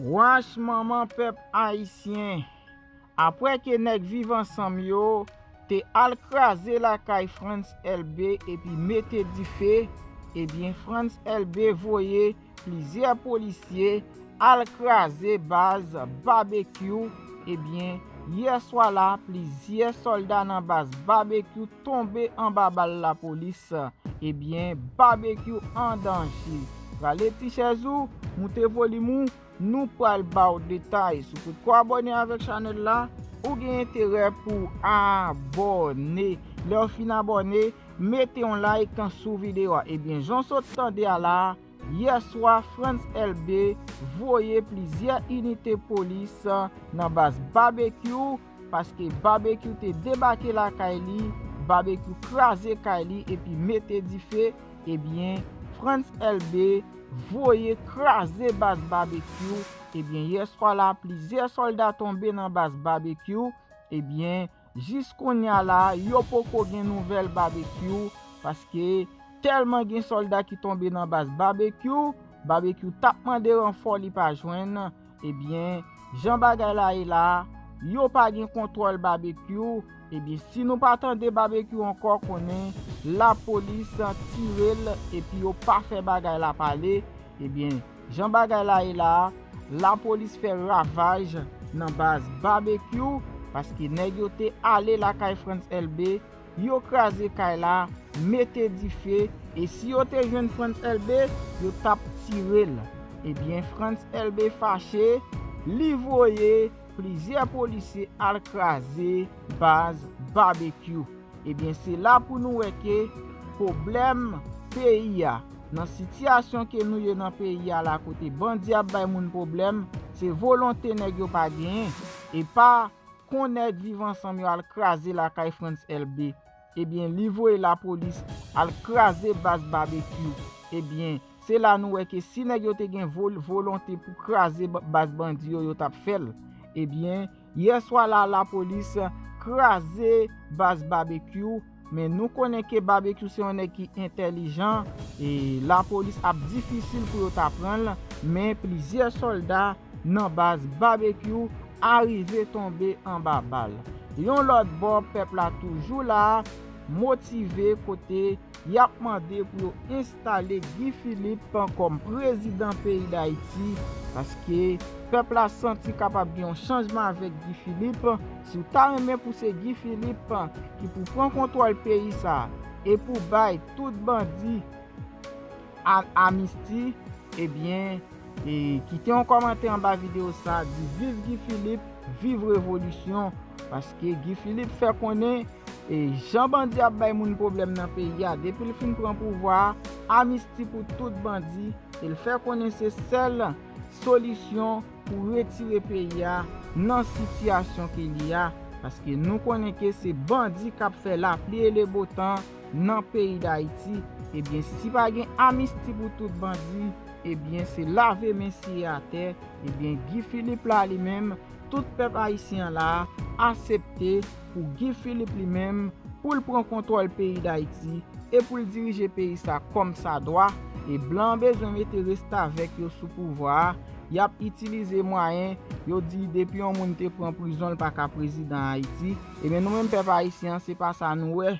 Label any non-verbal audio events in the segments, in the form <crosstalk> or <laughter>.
Wans maman pep aisyen, apre ke nek vivan sanm yo, te alkraze la kay Frans LB epi mette di fe, e bien Frans LB voye plizye policye alkraze baz babekyu, e bien ye swala plizye soldan an baz babekyu tombe an babal la polis, e bien babekyu an danshi. Rale ti chezou, moute volimou. Nou pou al ba ou detay sou pou ko abone avek chanel la Ou gen yon tere pou abone Le ou fin abone, mete yon like an sou videwa Ebyen, jonsot tande ala Yeswa, France LB Voye plizye unitè polis Nan bas barbekyou Paske barbekyou te debake la ka e li Barbekyou kraze ka e li Epyi mete di fe Ebyen, France LB Voye kraze bas bbq Ebyen eh yeswa la plize soldat tombe nan bas bbq Ebyen jiskoun ya la Yo poko gen nouvel bbq Paske telman gen soldat ki tombe nan bas bbq Bbq tapman de renfoli pa jwen Ebyen eh jan bagay la e la Yo pa gen kontrol bbq Ebyen, eh si nou patan de bbq ankon konen, la polis tiril epi yo pa fe bagay la pale, ebyen, jan bagay la e la, la polis fe ravaj nan baz bbq, paski neg yo te ale la kay Frans LB, yo kraze kay la, mette di fe, e si yo te jen Frans LB, yo tap tiril. Ebyen, eh Frans LB fache, li voye. plizye polise al kraze baz barbekyou. Ebyen, se la pou nou weke problem peyi ya. Nan sityasyon ke nou yon an peyi ya la kote, bandi ap bay moun problem, se volonte negyo pa gen, e pa konet vivan samyo al kraze la kay France LB. Ebyen, li vo e la polise al kraze baz barbekyou. Ebyen, se la nou weke, si negyo te gen volonte pou kraze baz bandi yo yo tap fel, Ebyen, eh yeswa la la polis krasè bas bbq, men nou konen ke bbq se one ki entelijan, e la polis ap difisil pou yo taprenle, men plizye soldat nan bas bbq arize tombe an babal. Yon lot bop pepla toujou la, motive kote bbq. ya pwande pou yo installe Guy Filipe kom prezident peyi la iti paske pepla santi kapab di yon chanjman avèk Guy Filipe sou ta remè pou se Guy Filipe ki pou pran kontwa l peyi sa e pou bay tout bandi an amisti ebyen e ki ten yon komante an ba video sa di viv Guy Filipe viv revolusyon paske Guy Filipe fè konen E jan bandi ap bay moun problem nan peyi ya, depil fin kwen pou vwa, amisti pou tout bandi, el fè konen se sel solisyon pou retire peyi ya nan sityasyon ke li ya, paske nou konen ke se bandi kap fè la pli e le botan nan peyi da iti, ebyen si bagen amisti pou tout bandi, ebyen se lave men siye a te, ebyen gifili pla li menm, tout pep Haitien la, asepte pou gif li pli mem, pou l pran kontrol peyi da Haiti, e pou l dirije peyi sa kom sa doa, e blanbe zonmè te resta vek yo sou pouvoar, yap itilize mwayen, yo di depi yon moun te pran prizon l paka prezidant Haiti, e men nou men pep Haitien se pasa nou we,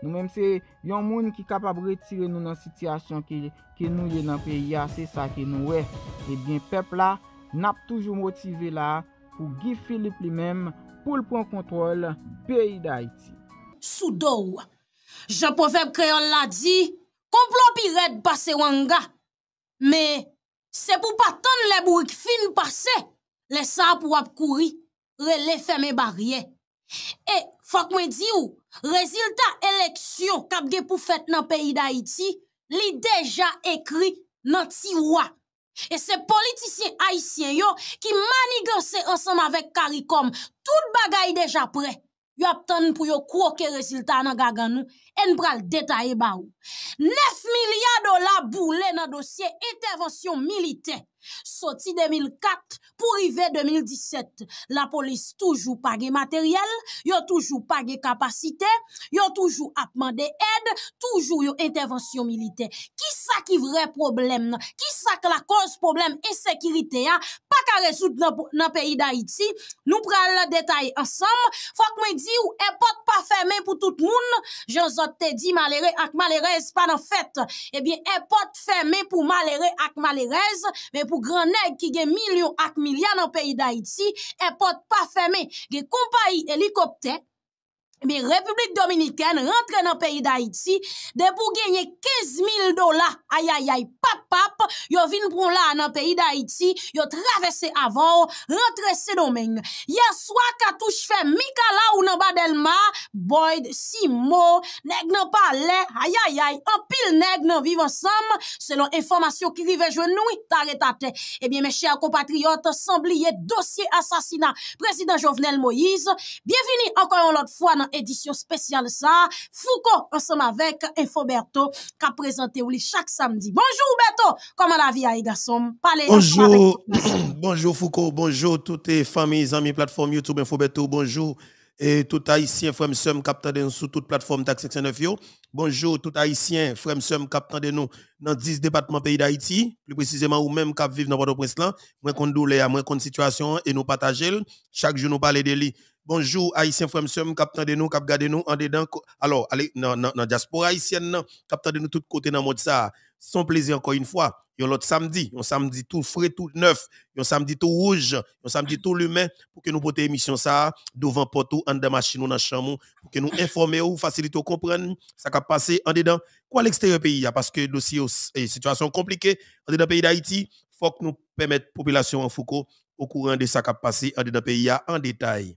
nou men se yon moun ki kapab re tire nou nan sityasyon ki nou je nan peyi ya, se sa ki nou we, e ben pep la, nap toujou motive la, pou Gifilip li mem pou l'pon kontrol peyi da iti. Soudou, jen pou feb kreyon la di, komplon pi red pase wanga, me se pou patan le bouik fin pase, le sa ap wap kouri, re le fe me barye. E, fok mwen di ou, rezilta eleksyon kap ge pou fet nan peyi da iti, li deja ekri nan ti wap. E se politisyen haisyen yo ki maniganse ansanm avek karikom, tout bagay deja pre, yo aptan pou yo kwoke reziltan nan gagan nou, en pral detaye ba ou. 9 milyar dola bou le nan dosye intervensyon milite. Soti 2004, pou rive 2017, la polis toujou page materyel, yon toujou page kapasite, yon toujou apman de ed, toujou yon intervensyon milite. Kisa ki vre problem, kisa ki la konz problem e sekirite ya, pa ka resout nan peyi da iti, nou pral la detay ansam. Fok mwen di ou epot pa feme pou tout moun, jen zote di malere ak malerez, pa nan eh fet, epot feme pou malere ak malerez, granèk ki gen milyon ak milyan an peyi da iti, epot pa fème gen kompa yi helikopte mais eh République dominicaine rentre dans le pays d'Haïti, de 000 dollars, aïe aïe aïe, pap pap yo vin pour la dans le pays traversé yon travesse avant, rentre ce Hier Yaswa katouche Mika Mikala ou nan Badelma Boyd, Simo nèg nan pale ayayay pile nèg nan vivons ensemble. selon information qui rive Eh tare tate. bien, mes chers compatriotes, assassinat, dossier assassinat, Président Jovenel Moïse bienvenue encore une autre fois édition spéciale ça, Foucault ensemble avec avec Infoberto qui présenté présenté chaque chaque samedi, bonjour comment comment la vie a yi Bonjour, Bonjour, <clears throat> bonjour Foucault bonjour toutes les familles, amis, plateforme YouTube Infoberto, bonjour et tout haïtien frère sœur de nous sur toute plateforme tax 69 Bonjour tout haïtien frère sommes de nous dans 10 départements pays d'Haïti, plus précisément ou même cap vivre dans Port-au-Prince là. Moi condolé à moi situation et nous partager chaque jour nous parler de lui bonjour haïtien, Fremsum, captain de nous cap de nous en dedans alors allez dans la diaspora haïtienne captain de nous tout côté dans mode ça son plaisir encore une fois yon l'autre samedi yon samedi tout frais tout neuf yon samedi tout rouge yon samedi tout l'humain pour que nous portions émission ça devant Porto, en de machine ou dans chambre pour que nous informions ou ou comprendre ce qui passé en dedans quoi l'extérieur pays hein, parce que dossier et situation compliquée en dedans pays d'Haïti faut que nous la population en Foucault au courant de ce qui passé en dedans pays hein, en détail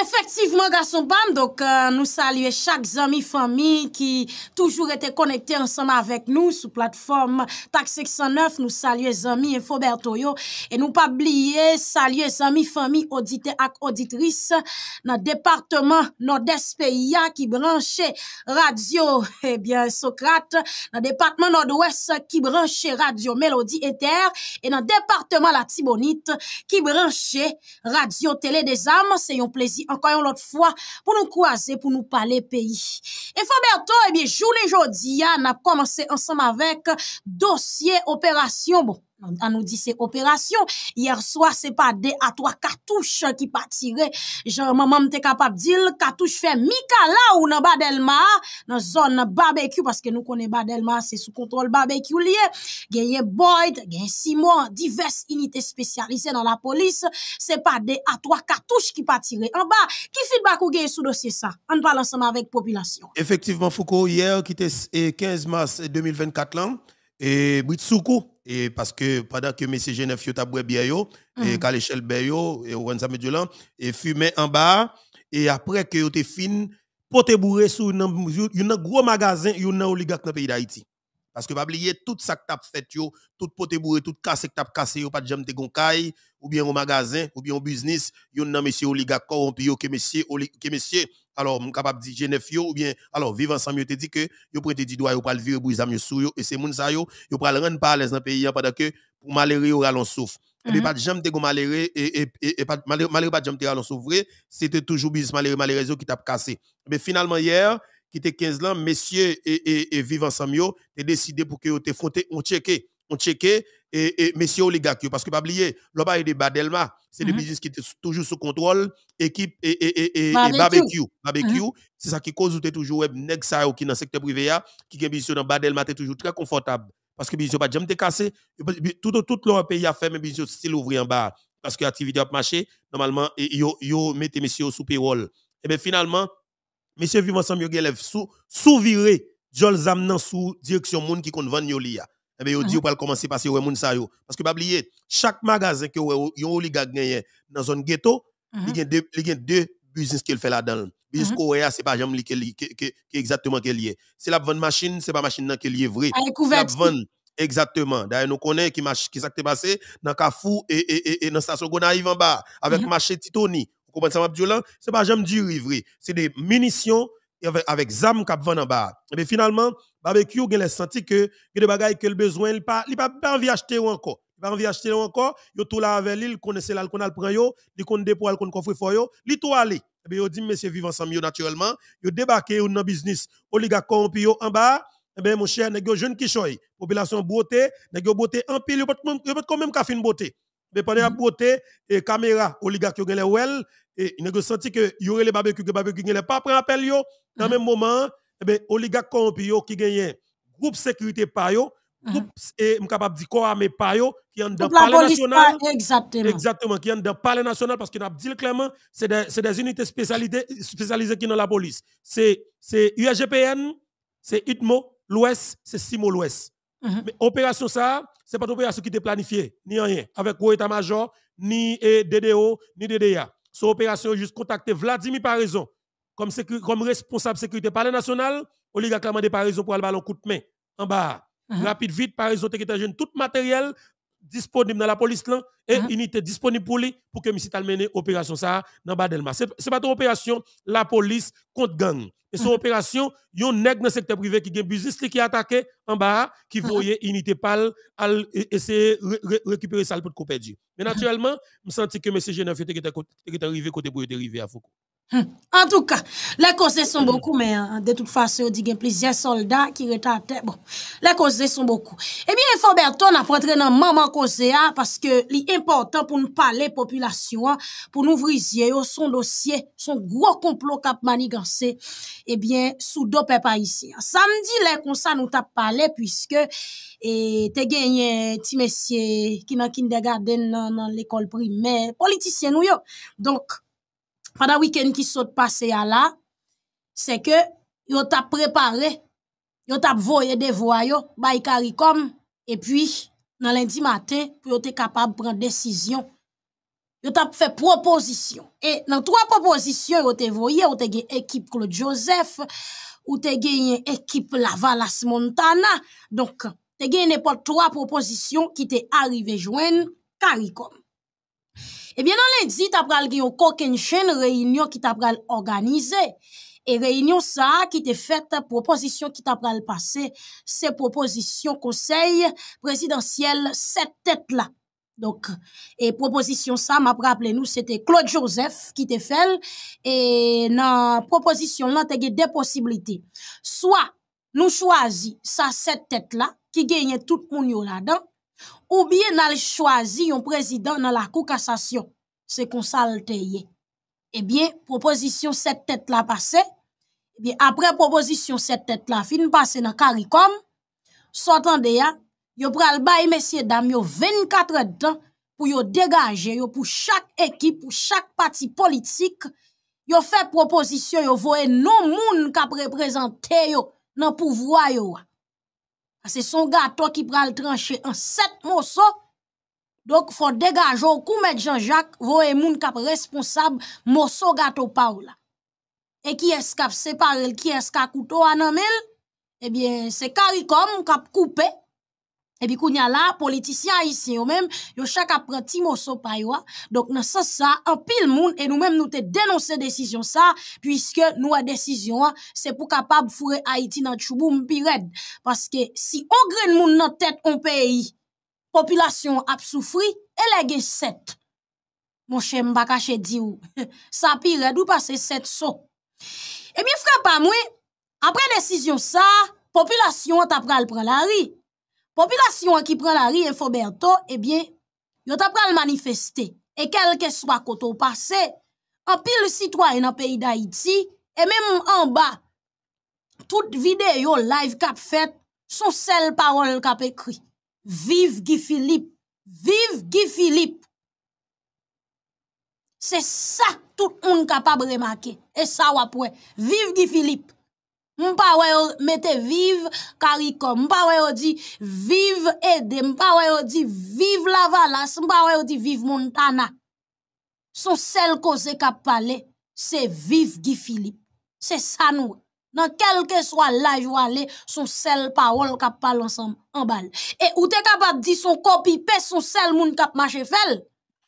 Efektivman, gason bam, nou salye chak zami fami ki toujou rete konekte ansama avek nou sou platform Tak 609, nou salye zami Enfobertoyo, e nou pa bliye salye zami fami odite ak oditris nan departman Nord-SPA ki branche radio, ebyen eh Sokrat, nan departman Nord-Ouest ki branche radio Melodi Eter, e nan departman La Tibonite ki branche radio Tele Des Ames, e yon plezi encore une autre fois pour nous croiser, pour nous parler pays. Et Faberto, eh bien, journée on a commencé ensemble avec dossier opération on nous dit c'est opération. Hier soir, c'est pas des à trois cartouches qui pas tiré. Genre, maman m'était capable de dire, cartouche fait Mika là ou dans Badelma, dans zone barbecue, parce que nous connaissons Badelma, c'est sous contrôle barbecue lié. Gagne Boyd, gagné Simon, diverses unités spécialisées dans la police. C'est pas des à trois cartouches qui pas tiré. En bas, qui feedback ou gagne sous dossier ça? On parle ensemble avec population. Effectivement, Foucault, hier, qui était 15 mars 2024 là, et Britsuko et parce que pendant que Messie Genève yo taboué bien yo et Kalechel mhm. Beyo et Owen et fumait en bas et après que yo t'es fin pote bourré sur un gros magasin nan oligarque dans pays d'Haïti parce que pas oublier tout ça que t'as fait yo tout pote bourré tout casse que t'as cassé yo pas de jam te ou bien au magasin ou bien au business yon nan monsieur oligarque corrompu yo que monsieur que monsieur alors suis capable de dire yo ou bien alors vivre ensemble te dit que yo prêter du doigt yo pas le virer pour les sou yo et c'est moun sa yo yo pas le rendre pas l'aise dans pays pendant que pour malheureux yo ralon souffre et eh mhm. pas de jamais te malheureux et et pas malheureux pas jamais te ralon souffre c'était toujours bis malheureux malheureux qui t'a cassé mais eh finalement hier qui était 15 ans messieurs et et, et vivre ensemble yo décidé pour que yo te fronté on checké on checké et, et les oligarques, parce que pas oublier, le a des Badelma, c'est des mhm. business qui était toujours sous contrôle, équipe et, et, et, barbecue. Barbecue, mhm. c'est ça qui cause tu toujours web nèg ça qui dans le secteur privé qui est business dans Badelma tu toujours très confortable parce que business pas jamais te cassé, tout tout le pays a fait mais business style l'ouvrir en bas parce que l'activité a marché normalement ils yo yo mettez messieurs sous payroll. Et bien finalement messieurs vivent ensemble ils élève sous sous viré, Jol Zamnan sous direction monde qui compte vendre eh bien, on dit, ah. on va commencer à passer au monde Parce que, pas oublier, chaque magasin que yon oligarque gagne dans zone ghetto, il y uh-huh. a deux, business qu'il fait là-dedans. Business coréen, uh-huh. c'est pas jamais qui exactement qu'il est. C'est la vente machine, c'est pas machine qu'il est vrai. La vente, exactement. D'ailleurs, nous connaissons qui qui s'est passé dans Kafou et, et, et, dans Station Gonaïve en bas, avec uh-huh. marché Titoni. Vous comprenez ça, Mabdioula? C'est pas jamais du vrai. C'est des munitions avec, avec zam k'ap Van en bas. Mais finalement, barbecue, il a senti que il des bagages que le besoin, il pas pas envie acheter encore. Il pas envie acheter encore, yo tout là avec lui, il connaissait là, qu'on a le yo, il connaît dépôt, il connaît coffre fort yo, il tout aller. Et bien, yo dit monsieur vivant ensemble naturellement, yo débarqué yo dans business, oligarque corrompu en bas. Eh bien, mon cher, nèg yo jeune qui choy, population beauté, nèg yo beauté en pile, yo pas quand même ka fin beauté. Mais pendant la mm-hmm. beauté et caméra oligarque yo gen les well, et il a senti que y aurait les barbecue que barbecue pas prendre appel yo dans même moment les eh ben oligarque corrompu qui gagnait groupe sécurité pa yo mhm. groupe et eh, capable dire corps armé pa yo qui en dans palais national exactement exactement qui en dans palais national parce qu'ils a dit clairement c'est des c'est des unités spécialisées spécialisées qui dans la police c'est c'est UGPN, c'est ITMO l'Ouest c'est Simo l'Ouest mhm. mais opération ça c'est pas une opération qui était planifiée ni rien avec létat état-major ni eh, DDO ni DDA son opération juste contacter Vladimir Paraison comme, comme responsable sécurité par le national, Olivier a demandé pour aller ballon coup de main en bas. Ah. Rapide vite Paraison qui tout matériel disponible dans la police là et une hein? unité disponible pour lui pour que monsieur mener opération ça dans Badelma. C'est c'est pas une opération la police contre gang. Et son hein? y opération yon nèg dans le secteur privé qui gagne business qui attaqué en bas qui hein? voyait unité pâle e, essayer récupérer ça pour qu'on du Mais naturellement, me senti que M. Genève était arrivé pour arriver à Foucault. An tou ka, la koze son boku me, de tout fase yo digen plizye soldat ki reta a te, bon, la koze son boku. E eh mi lè fò bèr ton apotre nan maman koze a, paske li importan pou nou pale populasyon, pou nou vrizye yo son dosye, son gro konplo kap manigansè, e eh bien, sou dope pa isi. Samdi lè kon sa nou tap pale, pwiske eh, te genye ti mesye ki nan kindergaden nan l'ekol primè, politisyen nou yo. pa da wiken ki sot pase ya la, se ke yo tap prepare, yo tap voye devwayo, bayi karikom, e pi nan lendi mate, pou yo te kapab pran desisyon. Yo tap fe proposition, e nan 3 proposition yo te voye, yo te gen ekip Claude Joseph, yo te gen ekip Lavalas Montana, donk te gen nepot 3 proposition ki te arrive jwen karikom. Pfff, Ebyen eh nan lè di, ta pral geyo kok en chèn, reynyon ki ta pral organize. E reynyon sa ki te fèt, propozisyon ki ta pral pase, se propozisyon konsey, prezidansyèl, set tèt la. Donc, e propozisyon sa, ma pral aple nou, se te Claude Joseph ki te fèl, e nan propozisyon nan te gey de posibilite. Soa, nou chwazi sa set tèt la, ki genye tout moun yo la dan, ou bie nan l chwazi yon prezident nan la koukassasyon se konsalteye. E eh bie, propozisyon set tèt la pase, e eh bie apre propozisyon set tèt la fin pase nan karikom, sotan de ya, yo pral baye mesye dam yo 24 etan pou yo degaje yo pou chak ekip, pou chak pati politik, yo fe propozisyon yo voye non moun kap reprezentè yo nan pouvwa yo wa. A se son gato ki pral tranche an set moso, dok fo degajo kou mèd Jean-Jacques, vo e moun kap responsab moso gato pa ou la. E ki eskap separel, ki eskap koutou an anmel, ebyen eh se karikom moun kap koupe, Et puis, qu'on y a là, politiciens haïtiens, eux-mêmes, ils chaque appris un petit morceau par yo. Hein. Donc, dans ce ça, un pile monde, et nous-mêmes, nous t'ai dénoncé décision ça, puisque nous, la décision, hein, c'est pour capable de Haïti dans le chouboum pirate. Parce que si on le monde dans tête, on pays, population a souffri, elle a gagné sept. Mon cher, m'a caché dit ou, <laughs> ça pirate ou passe sept sauts. Et bien, frère, pas moi, après décision ça, population t'apprend à prendre la riz. Popilasyon ki pren la ri e foberto, ebyen, yo tap pran manifeste. E kelke swa koto pase, apil sitwa e nan peyi da iti, e menm an ba, tout videyo live kap fet, son sel parol kap ekri. Vivi Gifilip! Vivi Gifilip! Se sa tout moun kapab remake, e sa wapwen. Vivi Gifilip! Mpa wè yo metè vive karikon, mpa wè yo di vive Ede, mpa wè yo di vive Lavalas, mpa wè yo di vive Montana. Son sel koze kap pale, se vive Gifilip. Se san wè. Nan kelke swa laj wale, son sel parol kap pale ansan mban. E ou te kap ap di son kopi pe, son sel moun kap mache fel.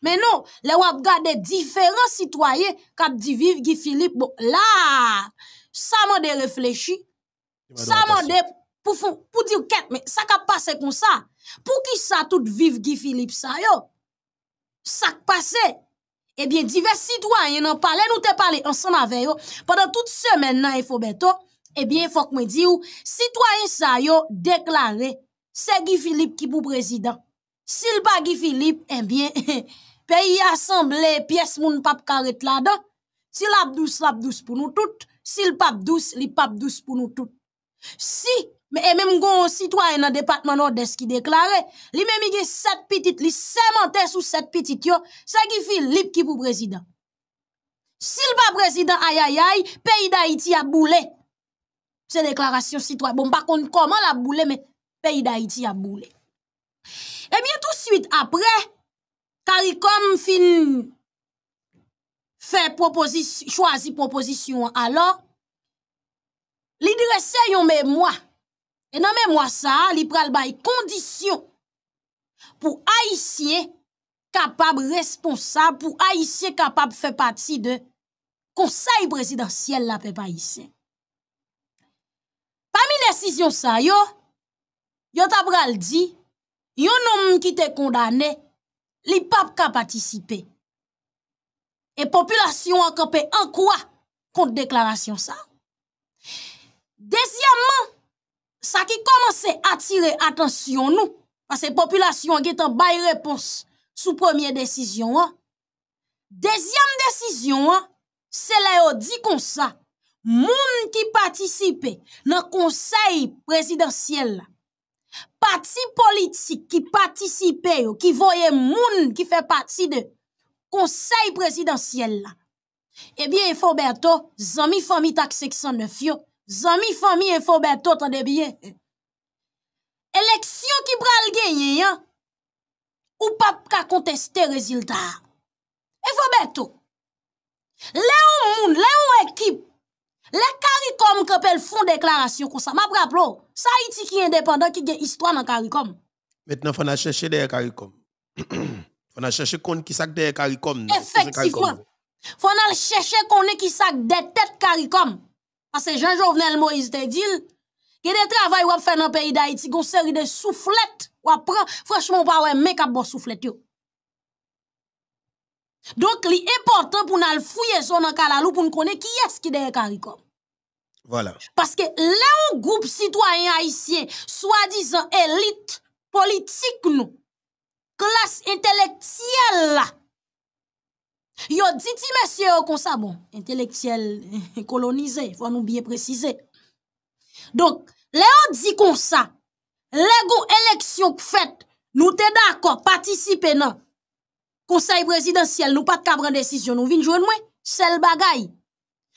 Men nou, le wap gade diferan sitwaye kap di vive Gifilip bo. La! sa man de reflechi, sa man de, pou dir ket, sak ap pase kon sa, pou ki sa tout vive Gifilip sa yo, sak pase, ebyen, eh divers sitwanyen an pale, nou te pale, ansan ma veyo, padan tout semen nan e fobeto, ebyen, fok mwen di yo, sitwanyen sa yo deklare, se Gifilip ki pou prezident, sil ba Gifilip, ebyen, eh <laughs> peyi asemble, pies moun pap karet la dan, sil abdous, abdous pou nou tout, Si le pape douce, le pape douce pour nous tous. Si, mais et même gon citoyen dans le département nord-est qui déclarait, lui même il m'a a sept petites, il sémentait sous sept petites yo, ça qui fait libre qui pour président. Si le pape président aïe aïe aïe, pays d'Haïti a boulé. C'est déclaration citoyenne. Bon, par contre, comment la boulé, mais pays d'Haïti a boulé. Eh bien, tout de suite après, CARICOM fin fè proposisyon, chwazi proposisyon, alò, li dresè yon mè mwa, e nan mè mwa sa, li pral bay kondisyon pou aisyen kapab responsab, pou aisyen kapab fè pati de konsay prezidansyel la pe paisyen. Pamil esisyon sa yo, yo tabral di, yo nou moun ki te kondane, li pap kapatisype. E populasyon ankepe an kwa kont deklarasyon sa. Dezyaman, sa ki komanse atire atensyon nou, pase populasyon ankepe an bay repons sou premier desisyon an. Dezyam desisyon an, se la yo di kon sa, moun ki patisipe nan konsey presidansyel la. Pati politik ki patisipe yo, ki voye moun ki fe pati de presidansyel. konsey presidansyel la. Ebyen, eh e fò bèto, zami fò mi tak seksyon nè fyo, zami fò mi e fò bèto, tande bie. Eleksyon ki pral genyen, ou pap ka konteste reziltar. E fò bèto, le ou moun, le ou ekip, le karikom ke pel foun deklarasyon kon sa, mabra plo, sa iti ki independant ki gen histwa nan karikom. Mèt nan fò nan chèche deye karikom. <clears throat> On a cherché qu'on qui sac des CARICOM. Effectivement. On a chercher qu'on qui sac des têtes CARICOM. Parce que Jean-Jovenel Moïse te dit, il y a des travail qu'on fait dans le pays d'Haïti, une série de soufflettes qu'on prend. Franchement, pas ouais, mec a bon soufflette yo. Donc, l'important important pour nous fouiller son dans pour nous connaître qui est-ce qui est CARICOM. Voilà. Parce que les groupe citoyen haïtien, soi-disant élite politique, nous, klas inteleksyel la. Yo, diti meseyo konsa, bon, inteleksyel kolonize, fwa nou biye precize. Donk, le yo di konsa, le go eleksyon k fèt, nou te dako, patisipe nan konsay prezidentyel, nou pat kabran desisyon, nou vin jwen mwen, sel bagay.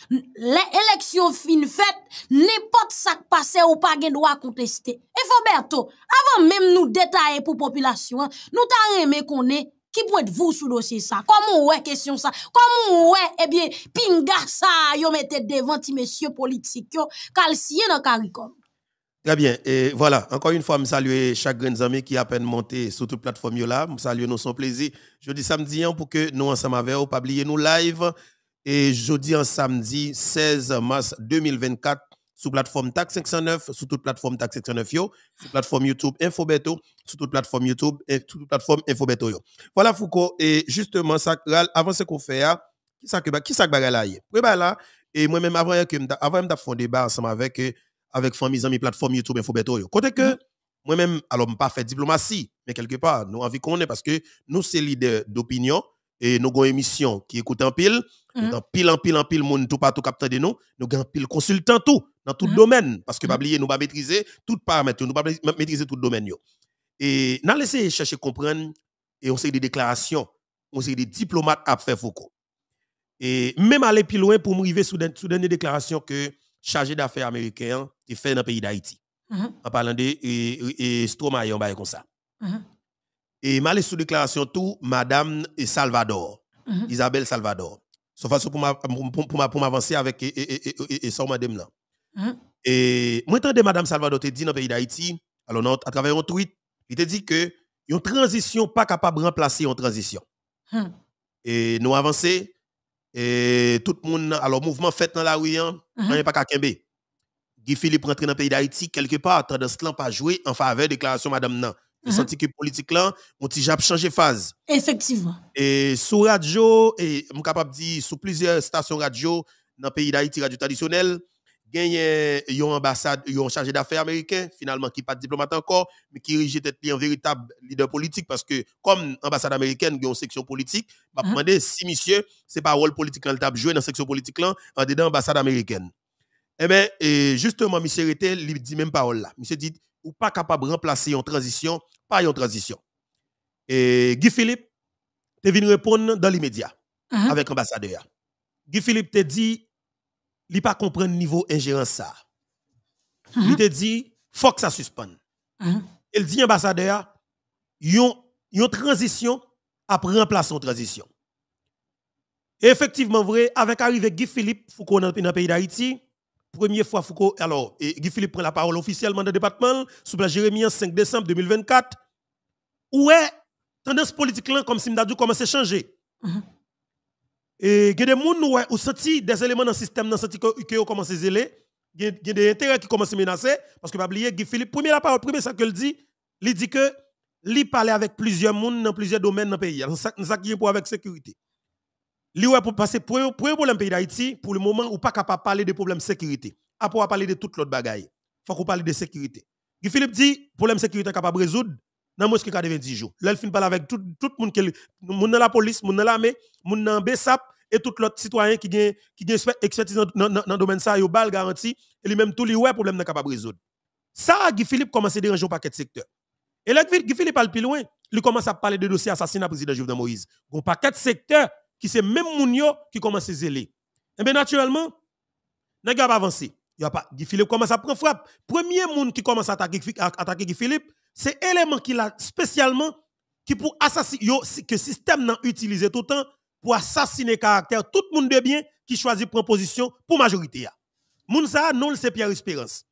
L'élection fin faites n'importe ça qui passe ou pas gen droit contester. Et Faberto, avant même nous détailler pour population, hein, nous t'a aimé qu'on est qui pourrait vous sous dossier ça. Comment ouais question ça? Comment ouais eh bien pinga ça yo mettez devant ti monsieur politique yo calcier dans caricom. Très bien, et voilà, encore une fois, je salue chaque grand ami qui a peine monté sur toute plateforme là. Je salue nous son plaisir. Jeudi samedi, hein, pour que nous ensemble avec vous, pas oublier nous live et jeudi en samedi 16 mars 2024 sous plateforme TAC 509, sous toute plateforme TAC 509 yo, sur plateforme YouTube Infobeto, sous toute plateforme YouTube et toute plateforme Infobeto yo. Voilà Foucault et justement ça avant ce qu'on fait hein, qui ça que qui ça là bah là et moi même avant que avant faire un débat ensemble avec euh, avec famille amis plateforme YouTube Infobeto yo. Côté que moi même alors pas faire diplomatie mais quelque part nous vie qu'on est parce que nous c'est leader d'opinion et nous avons une émission qui écoute en pile. Mm. en pile en pile en pile, monde tout partout capteur de nous. Nous avons pile consultant tout dans tout le mm. domaine. Parce que, nous mm. pas oublier, nous pas maîtriser tout paramètre, nous pas maîtriser tout le domaine. Et nous laissé chercher comprendre et on sait des déclarations, on sait des diplomates à faire Foucault. Et même aller plus loin pour m'arriver sous des déclarations déclaration que chargé d'affaires américain qui fait dans le pays d'Haïti. Mm-hmm. En parlant de et, et, et on comme ça. Mm-hmm. Et mal sous déclaration tout, Madame Salvador, mhm. Isabelle Salvador. Sauf façon pour m'avancer avec et, et, madame là. Mhm. Et moi, de Madame Salvador te dit dans le pays d'Haïti, alors non, à travers un tweet, il te dit que une transition pas capable de remplacer une transition. Mhm. Et nous avançons. et tout le monde, alors mouvement fait dans la rue, on hein, n'est hein, pas qu'à Guy Philippe rentre dans le pays d'Haïti, quelque part, tendance là pas jouer en faveur de déclaration Madame Nan. Mm senti que politique là, mon ti a changé phase. Effectivement. Et sous radio, et suis capable de dire, sous plusieurs stations radio dans le pays d'Haïti, radio traditionnel il y ambassade, un chargé d'affaires américain, finalement, qui n'est pas diplomate encore, mais qui rige un véritable leader politique, parce que comme ambassade américaine, section politique, je uh-huh. me si monsieur, c'est pas rôle politique qu'il a joué dans la section politique là, en dedans ambassade américaine. Eh bien, justement, monsieur était, il dit même parole là. Monsieur dit, ou pas capable de remplacer une transition par une transition. Et Guy Philippe, tu venu répondre dans l'immédiat uh-huh. avec l'ambassadeur. Guy Philippe te dit, il pas comprendre niveau ingérence ça. Il uh-huh. te dit, faut que ça suspende. Uh-huh. Il dit, ambassadeur, une transition après remplacer une transition. Et effectivement, vrai, avec arrivée Guy Philippe, Foucault dans le pays d'Haïti, Première fois, Foucault, alors, Guy Philippe prend la parole officiellement dans le département, sous la Jérémie 5 décembre 2024. Où est tendance politique là, comme Simdadou commence à changer? Mm-hmm. Et il y a des gens qui ont senti des éléments dans le système, dans senti qui ont commencé à zéler. Il y a des intérêts qui commencent à menacer. Parce que, pas oublier, Guy Philippe, premier la parole, premier ça que dit, il dit que il parlait avec plusieurs gens dans plusieurs domaines dans le pays. C'est ça qui est pour avec sécurité. L'IOE pour passer pour e problème pays d'Haïti pour le moment ou pas capable de parler de problème sécurité. Après on parler de toute l'autre bagaille. Faut qu'on parle de sécurité. Guy Philippe dit problème de sécurité capable de résoudre dans moins que 90 jours. Là il fin avec tout le monde qui monde la police, monde dans l'armée, monde dans BESAP et tout l'autre citoyen qui a qui est expertise dans le domaine ça yo bal garantie. et lui même tout l'IOE ouais problème n'est de résoudre. Ça Guy Philippe commence à déranger au paquet de secteurs Et là Guy Philippe parle plus loin, il commence à parler de dossier assassinat président Jovenel Moïse. Bon paquet de secteur qui c'est même Mounio qui commence à zéler. Et eh bien naturellement, Na pas avancer. a pas Guy Philippe commence à prendre frappe. Premier moun qui commence à attaquer attaquer Philippe, c'est l'élément qu'il a spécialement qui pour assassiner que système n'a utilisé tout le temps pour assassiner caractère tout le monde de bien qui choisit prendre position pour majorité Moun ça non c'est Pierre Espérance.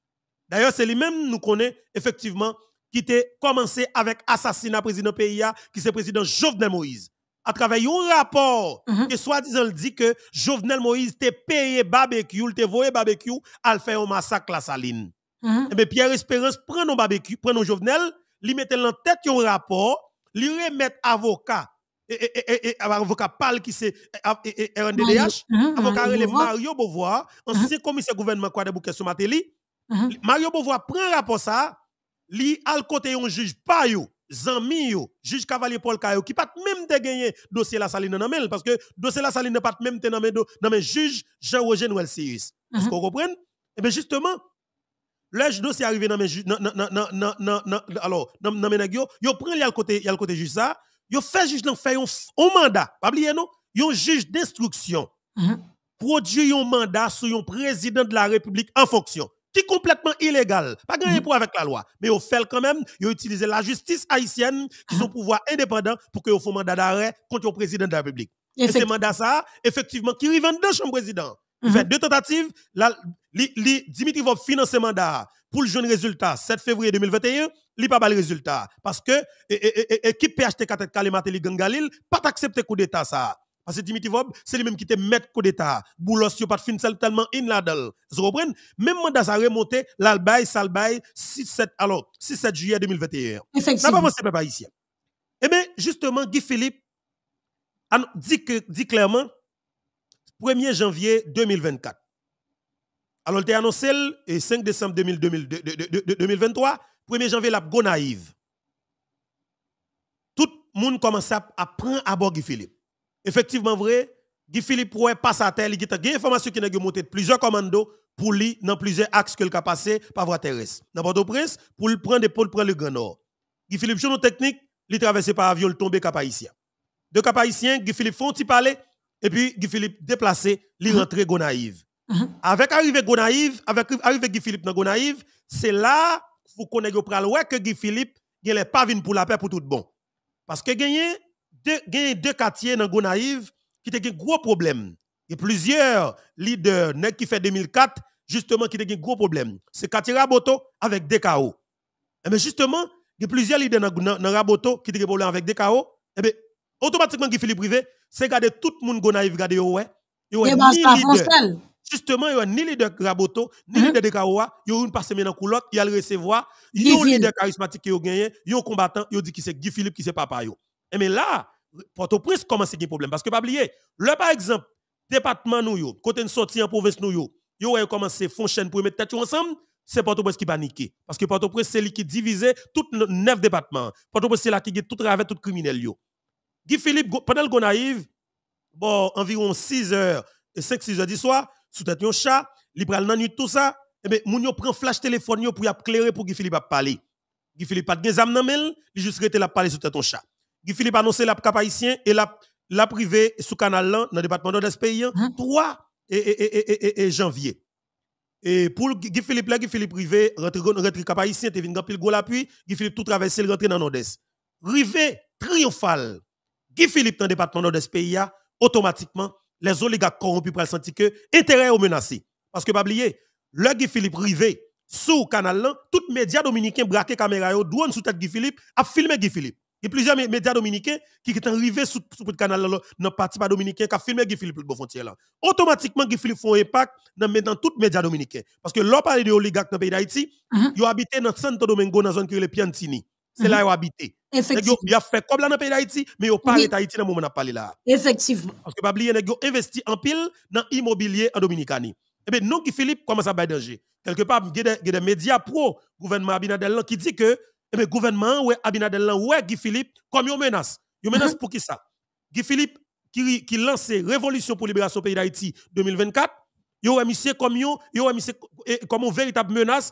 D'ailleurs, c'est lui-même nous connaît effectivement qui a commencé avec assassinat président PIA qui c'est président Jovenel Moïse à travers un rapport mm mm-hmm. soi-disant dit que Jovenel Moïse t'a payé barbecue, t'a voyé barbecue, à faire un massacre la saline. Mm mm-hmm. Et eh Pierre Espérance prend nos barbecue, prend nos Jovenel, lui mette en tête un rapport, lui remet avocat. avocat Pal qui c'est RNDDH, eh, eh, mm-hmm. avocat Mario, Mario Beauvoir, ancien commissaire gouvernement de Bouquet Mario Beauvoir prend un rapport ça, lui al côté un juge pas amis yo juge cavalier Paul Kayo qui pas même te gagner dossier la saline dans parce que dossier la saline pas même te dans dans juge Jean-Roger Noël Sirius est-ce qu'on uh-huh. comprend et eh bien justement le dossier arrivé dans juge. alors dans menag yo yo prend le côté le côté juge ça yo fait juge nan fait un mandat pas oublier non un juge d'instruction uh-huh. produit un mandat sur un président de la République en fonction qui est complètement illégal, pas gagné mm-hmm. pour avec la loi, mais au fait quand même, ils ont utilisé la justice haïtienne, qui sont ah. pouvoir indépendant, pour qu'ils un mandat d'arrêt contre le président de la République. Et ce mandat ça, effectivement, qui revient dans chambre président. Mm-hmm. fait deux tentatives. La, Dimitri va financer mandat pour le jeune résultat 7 février 2021. Il pas le résultat. Parce que l'équipe PHT 4 Gangalil n'a pas accepté coup d'État ça. Parce que Dimitri Vob, c'est lui-même qui était maître coup d'État. Boulos, il pas de fin tellement in la dedans Vous comprenez? Même mandat, ça remonté, l'albaï, salbaï, 6-7, alors, 6-7 juillet 2021. Effectivement. N'a pas commencer ici. Eh bien, justement, Guy Philippe dit, que, dit clairement, 1er janvier 2024. Alors, il a annoncé le 5 décembre 2023, 1er janvier, la go naïve. Tout le monde commence à prendre à bord Guy Philippe. Effectivement vrai, Guy Philippe Rouet passe à terre, il y a des informations qui ont monté plusieurs commandos pour lui dans plusieurs axes qu'il a passé par voie terrestre. Dans Port-au-Prince, pour le prendre pour le prendre le Grand Nord. Guy Philippe nos technique, il traversé par avion, il tombé cap haïtien. De cap haïtien, Guy Philippe font palais et puis Guy Philippe déplacé, il uh-huh. rentré Gonaïve. Uh-huh. Avec arrivé Gonaïve, avec arrivé Guy Philippe dans Gonaïve, c'est là vous connaissez pral que Guy Philippe il est pas venu pour la paix pour tout bon. Parce que gagné deux quartiers dans Gonaïve qui ont un gros problème. Et plusieurs leaders qui fait 2004, justement, qui ont un gros problème. C'est quartier Raboto avec DKO. Et eh ben, justement, il y a plusieurs leaders dans, Raboto qui ont un problème avec DKO. Et eh bien, automatiquement, Philippe Privé, c'est garder tout le monde Gonaïve, garder oh ouais. Et eh ben, Justement, il y a ni leader Raboto, ni mm-hmm. leader de il y a une passe dans coulotte, il y a le recevoir, il y a un leader charismatique qui a gagné, il y a un combattant, il dit que c'est Guy Philippe qui c'est papa. Et mais ben, là, Port-au-Prince commence à avoir problème. Parce que, pas oublier, le par exemple, département nous, côté de sortie en province nous, yo, ont commencé à faire chaîne pour mettre tête ensemble, c'est Port-au-Prince qui panique. Parce que Port-au-Prince, c'est lui qui divise tous neuf départements. Port-au-Prince, c'est là qui tout avec tout criminel, yo. Guy Philippe, pendant qu'on arrive, bon, environ 6 heures, 5-6 heures du soir, sous tête un chat, il prend la nuit, tout ça, et eh bien, moun prend flash téléphone pour y éclairer pour Guy Philippe a parler. Guy Philippe pas de gens à nan il juste rete la parler sous tête un chat. Guy Philippe annoncé la cap et la, la privée sous canal dans le département de pays 3 hein? et, et, et, et, janvier. Et pour Guy Philippe là, Guy Philippe privé, rentre, retrait cap haïtien, te vin pile gros l'appui, Guy Philippe tout traversé, il rentre dans nord-est. Rivé triomphal. Guy Philippe dans le département nord pays automatiquement les oligarques corrompus pour sentir que intérêt est menacé. Parce que pas oublier, le Guy Philippe privé sous canal là, tout média dominicain braqué caméra yo, douane sous tête Guy Philippe, a filmé Guy Philippe. Il y a plusieurs médias dominicains qui sont arrivés sur le canal dans le parti dominicain qui ont filmé Guy Philippe frontières-là. Automatiquement, Guy Philippe font un impact dans tous les médias dominicains. Parce que l'on parle de oligarques dans le pays d'Haïti, uh-huh. ils habitent dans Santo Domingo, dans la zone qui est le Piantini. C'est uh-huh. là qu'ils habitent. Effectivement. Ils ont fait comme dans le pays d'Haïti, mais ils parlent d'Haïti dans le moment où parlé là. Effectivement. Parce que pas oublier, ils investi en pile dans l'immobilier en Dominique. Et eh bien, nous, Guy Philippe, va être dangereux? Quelque part, il y a des médias pro-gouvernement qui disent que et eh bien, gouvernement, ou Abinadel, ou Guy Philippe, comme une menace. Une mm-hmm. menace pour qui ça? Guy Philippe, qui, qui lance Révolution pour libération du pays d'Haïti 2024, il a mis comme eh, comme une véritable menace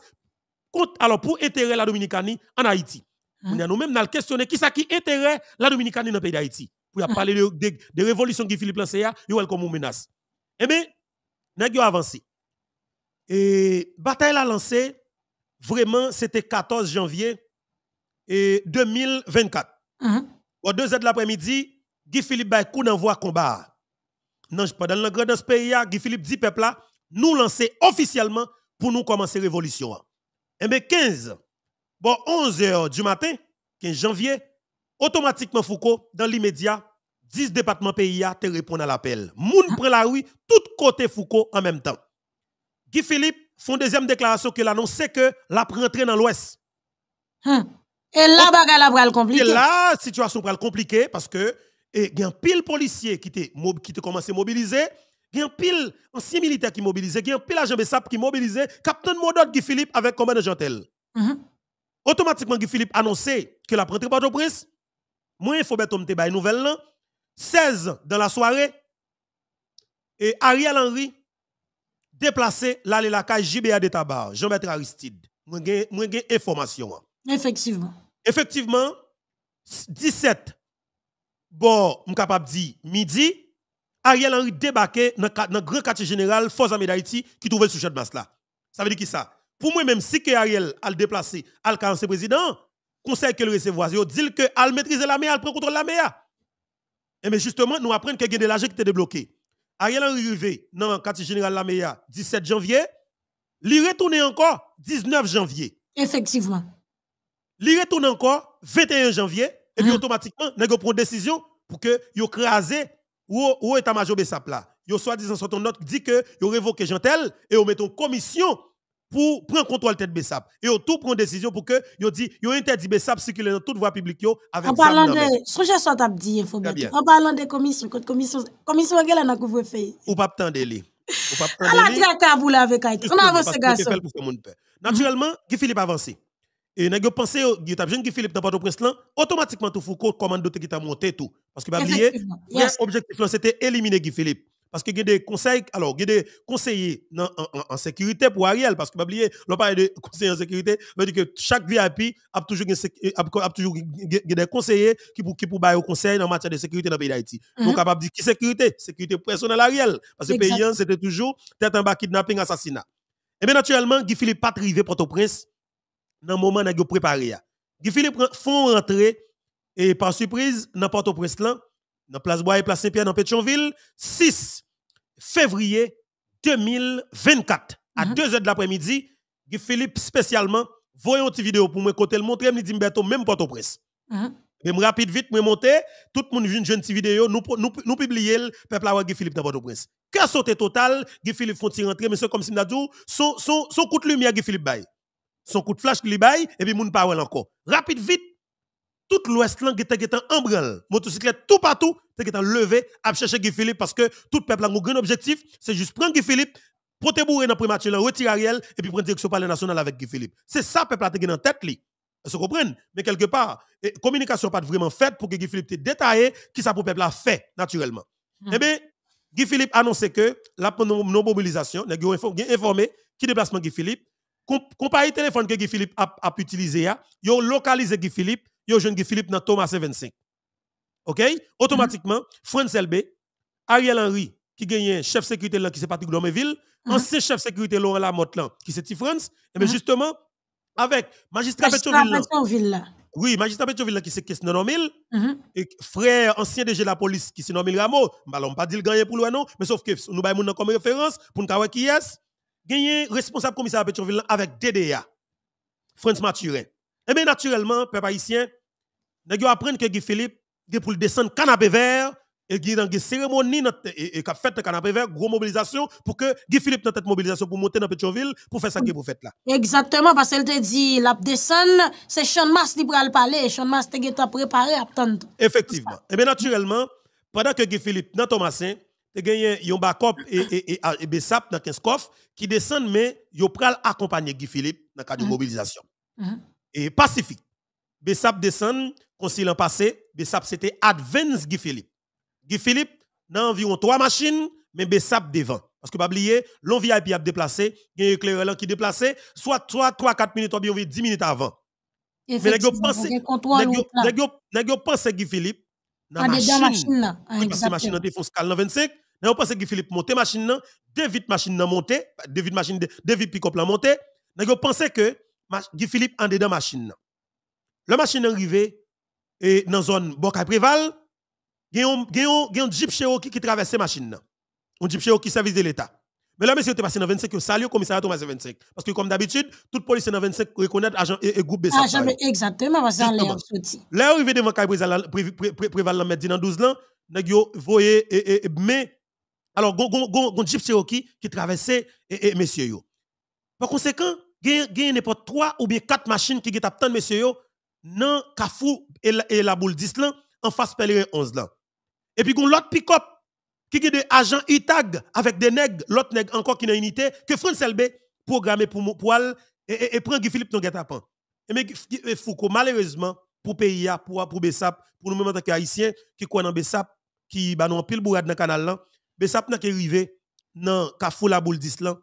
contre, alors, pour intérêt la Dominicanie en Haïti. Ah. Nous nous-mêmes questionné questionner qui ça qui intérêt la Dominicanie dans le pays d'Haïti. Pour ah. parler de, de, révolution Guy Philippe lance, il a comme une menace. Eh bien, nous avons avancé. Et bataille a lancé vraiment, c'était 14 janvier et 2024. Uh-huh. Au 2 h de l'après-midi, Guy Philippe bay coup d'envoi combat. Non, pendant le grand de ce pays, hein, Guy Philippe dit peuple là, nous lancer officiellement pour nous commencer la révolution. Et hein. eh bien 15, bon 11 h du matin, 15 janvier, automatiquement Foucault, dans l'immédiat, 10 départements PIA hein, te répondent à l'appel. Moun ah. la rue, tout côté Foucault en même temps. Guy Philippe font deuxième déclaration que l'annonce que la rentrée dans l'Ouest. Hum. Et là, oh. la pral Et là, situation est compliquée parce que eh, il y a un pile policier qui te qui à commencé mobiliser, il y a un pile ancien militaire qui mobilisé, il y a un pile agent Bessap qui mobilisé, capitaine Modot Guy Philippe avec commandant Gentel. Mm Automatiquement Guy Philippe annonçait que la rentrée pas de prince. Moi, il faut mettre une nouvelle 16 dans la soirée et Ariel Henry déplacé l'aller la JBA de Tabar, Jean-Bertrand Aristide. Moi, j'ai information. Hein. Effectivement. Effectivement, 17, bon, je capable de dire midi, Ariel Henry débarqué dans le grand quartier général Force Armée d'Haïti qui trouvait le sujet de masse là. Ça veut dire qui ça? Pour moi, même si que Ariel a déplacé, a le président, conseil que le recevoir, dit que le maîtriser la mer, elle prend contrôle la mer. Hein. Et mais justement, nous apprenons que y a de l'argent qui était débloqué. Ariel Henry arrivé dans le quartier général la mer 17 janvier, il retourne encore 19 janvier. Effectivement. Li retourne encore 21 janvier et puis mm. automatiquement, nèg prend décision pour que yo crasez ou ou état-major Bessap là. Yo soi-disant une note dit que yo Jean-Tel et yo met une commission pour prendre contrôle tête Bessap. Et yo tout prend décision pour que yo dit yo interdit Bessap circuler dans toute voie publique avec En parlant de dit En parlant de commission, la commission commission là n'a couvre fait. Ou pas tendre li. Ou pas tendre li. On a dit à là avec avance Naturellement, mm-hmm. Guy Philippe avance et n'a pas pensé que oh, t'a jeune Philippe dans Port-au-Prince là automatiquement tout Foucault commande d'autres qui t'a monté tout parce que pas oublier l'objectif c'était éliminer Guy Philippe parce que y a des conseils alors y des conseillers en, sécurité pour Ariel parce que pas oublier l'on parle de conseillers en sécurité Mais dit que chaque VIP a toujours a, toujours des conseillers qui pour qui au conseil en matière de sécurité dans le pays d'Haïti mm -hmm. donc capable dire qui sécurité sécurité personnelle Ariel parce que pays c'était toujours tête en bas kidnapping assassinat et bien naturellement Guy Philippe pas arrivé Port-au-Prince dans le moment où vous préparé. Guy Philippe font rentrer et par surprise dans Port-au-Prince, dans la place Bois et place Saint-Pierre, dans Pétionville, 6 février 2024, à 2h mhm. de l'après-midi. Guy Philippe spécialement, voyons une vidéo pour me le montrer, me dit même Port-au-Prince. Mm -hmm. Même rapide, vite, me monter, tout le monde vient une petite vidéo, nous, publions le publions, peuple à Guy Philippe dans Port-au-Prince. que sauter total, Guy Philippe font rentrer, mais c'est comme si son, son, son coup de lumière Guy Philippe baille son coup de flash qui baille et puis moun pas encore rapide vite tout l'ouest là qui était en branle motocyclette tout partout qui en levé à chercher Guy Philippe parce que tout peuple a un grand objectif c'est juste prendre Guy Philippe protéger bourrer dans premier match retirer Ariel et puis prendre direction palais national avec Guy Philippe c'est ça peuple a en tête li vous comprennent, mais quelque part communication pas vraiment faite pour que Guy Philippe soit détaillé qui ça pour peuple a fait naturellement hmm. Eh bien Guy Philippe annoncé que la non mobilisation, il a informé qui déplacement Guy Philippe compagnie téléphone que Guy Philippe a, a utilisé, ils hein, ont localisé Guy Philippe, ils ont jeune Guy Philippe dans Thomas 25. OK? Automatiquement, mm-hmm. France LB, Ariel Henry, qui gagne chef sécurité qui c'est Patrick dans mm -hmm. ancien chef sécurité Laurent Lamotte là, qui c'est France, et justement, avec magistrat Petionville. Oui, magistrat Petionville qui c'est questionné. Mm-hmm. et frère ancien DG de la police qui c'est nommé Rameau, bah, on pas dit le gagner pour lui hein, non, mais sauf que nous baillons comme référence pour nous savoir qui est gagné responsable commissaire Petroville avec DDA, France Maturin. Et eh bien naturellement, peuple haïtien, nous appris que Guy Philippe, pour pour descendre canapé vert, et qui dans une cérémonie et qui a canapé vert, grosse mobilisation pour que Guy Philippe ait cette mobilisation pour monter dans Petroville, pour faire ça qu'il pour faire là. Exactement, parce qu'elle te dit, la descendre, c'est Sean Mas qui le parler, Sean Mas qui est préparé à attendre. Effectivement. Et eh bien naturellement, pendant que Guy Philippe dans Thomasin, te gagné yon backup et et, et, e Bessap dans 15 coffres qui descendent mais yo pral accompagner Guy Philippe dans cadre de mhm. mobilisation. Mhm. Et Pacifique. Bessap descend si en passé, Bessap c'était advance Guy Philippe. Guy Philippe dans environ trois machines mais Bessap devant parce que pas oublier l'on VIP a déplacé, il y a qui déplacé soit 3 3 4 minutes ou bien 10 minutes avant. Mais les gars pensaient Guy Philippe dans la machine. là. Oui, que machine défense dans 25. On pensait que Philippe la machine là, David machine là monte, David machine David pick up la que Philippe en dedans machine là. La machine arrivé et dans zone Préval, il y a un Jeep Cherokee qui traversait machine là. Un Jeep Cherokee service de l'État. Mais là, monsieur tu passé dans 25, salut, commissariat, tu passé 25. Parce que comme d'habitude, toute police dans 25 reconnaît agent et, et groupe BC. Ah, exactement, parce que l'air sorti. L'air arrivé devant Kai prévalent mettre dans 12 ans, nous voyez, et, mais alors gon a un Jeep Cherokee qui traversait et, et yo. Par conséquent, gagne gagne n'importe 3 ou bien 4 machines qui ont été monsieur yo dans Kafou et, et la boule 10 là en face de 11 là. Et puis gon l'autre pick-up qui est des agents ITAG avec des nègres, l'autre nègre encore qui n'a unité, que France LB programmé pour pour et, et, prend Guy Philippe dans le apens Et Foucault malheureusement pour pays pour pour Bessap, pour nous même en tant qui connaissent dans Bessap qui ba non pile bourade dans canal là, Bessap n'a arrivé dans kafou la boule là.